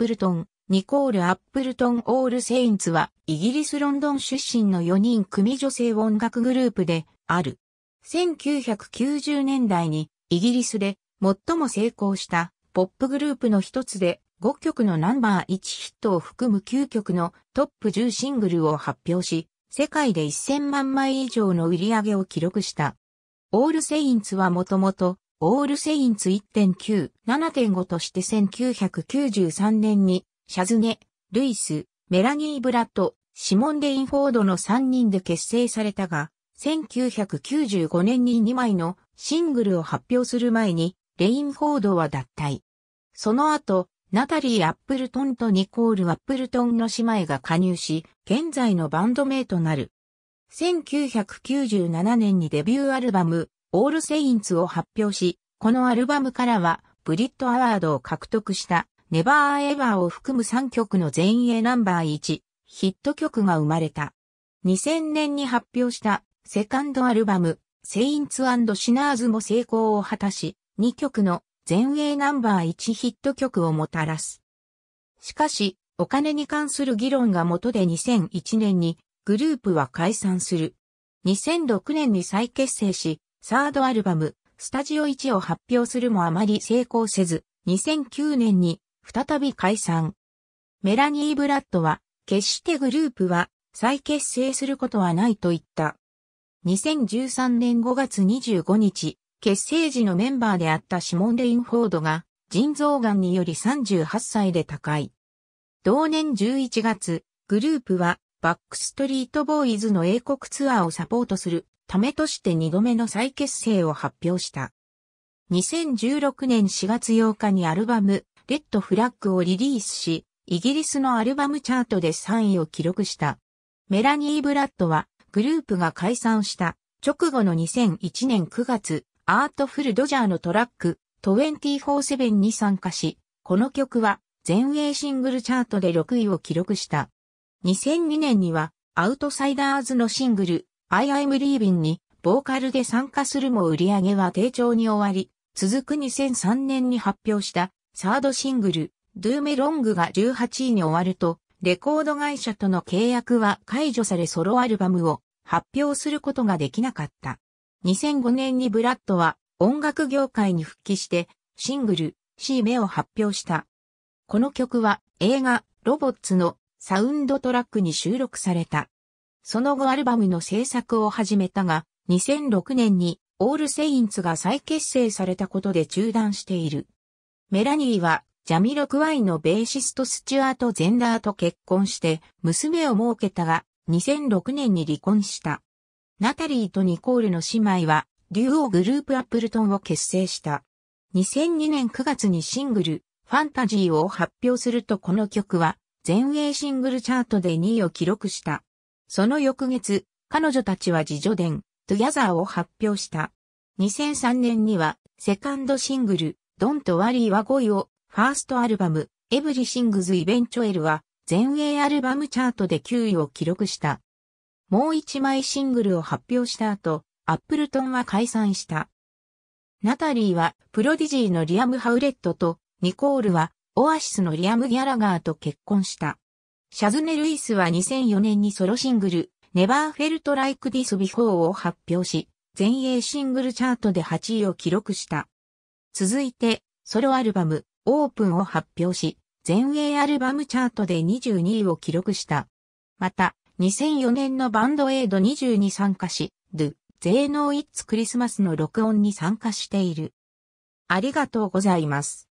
プルトン、ニコール・アップルトン・オール・セインツは、イギリス・ロンドン出身の4人組女性音楽グループである。1990年代に、イギリスで最も成功したポップグループの一つで、5曲のナンバー1ヒットを含む9曲のトップ10シングルを発表し、世界で1000万枚以上の売り上げを記録した。オール・セインツはもともとオールセインツ1.9、7.5として1993年に、シャズネ、ルイス、メラニー・ブラッド、シモン・レイン・フォードの3人で結成されたが、1995年に2枚のシングルを発表する前に、レインフォードは脱退。その後、ナタリー・アップルトンとニコール・アップルトンの姉妹が加入し、現在のバンド名となる。1997年にデビューアルバム、オールセインツを発表し、このアルバムからは、ブリットアワードを獲得した、ネバーエバーを含む3曲の全英ナンバー1、ヒット曲が生まれた。2000年に発表した、セカンドアルバム、セインツシナーズも成功を果たし、2曲の全英ナンバー1ヒット曲をもたらす。しかし、お金に関する議論が元で2001年にグループは解散する。2006年に再結成し、サードアルバム、スタジオ1を発表するもあまり成功せず、2009年に再び解散。メラニー・ブラッドは、決してグループは再結成することはないと言った。2013年5月25日、結成時のメンバーであったシモン・レインフォードが腎臓癌により38歳で他界。同年11月、グループはバックストリートボーイズの英国ツアーをサポートするためとして2度目の再結成を発表した。2016年4月8日にアルバム、レッドフラッグをリリースし、イギリスのアルバムチャートで3位を記録した。メラニー・ブラッドは、グループが解散した直後の2001年9月、アートフル・ドジャーのトラック、247に参加し、この曲は全英シングルチャートで6位を記録した。2002年には、アウトサイダーズのシングル、I am leaving にボーカルで参加するも売り上げは低調に終わり、続く2003年に発表したサードシングル Do Me Long が18位に終わると、レコード会社との契約は解除されソロアルバムを発表することができなかった。2005年にブラッドは音楽業界に復帰してシングル C 目を発表した。この曲は映画ロボッツのサウンドトラックに収録された。その後アルバムの制作を始めたが、2006年にオールセインツが再結成されたことで中断している。メラニーはジャミロクワイのベーシストスチュアート・ゼンダーと結婚して娘を設けたが2006年に離婚した。ナタリーとニコールの姉妹はデュオグループアップルトンを結成した。2002年9月にシングルファンタジーを発表するとこの曲は全英シングルチャートで2位を記録した。その翌月、彼女たちは自助伝、トゥギャザーを発表した。2003年には、セカンドシングル、ドンとワリーは5位を、ファーストアルバム、エブリシングズ・イベンチョエルは、全英アルバムチャートで9位を記録した。もう一枚シングルを発表した後、アップルトンは解散した。ナタリーは、プロディジーのリアム・ハウレットと、ニコールは、オアシスのリアム・ギャラガーと結婚した。シャズネ・ルイスは2004年にソロシングル、Never Felt Like This Before を発表し、全英シングルチャートで8位を記録した。続いて、ソロアルバム、オープンを発表し、全英アルバムチャートで22位を記録した。また、2004年のバンドエイド20に参加し、The, They Know It's Christmas の録音に参加している。ありがとうございます。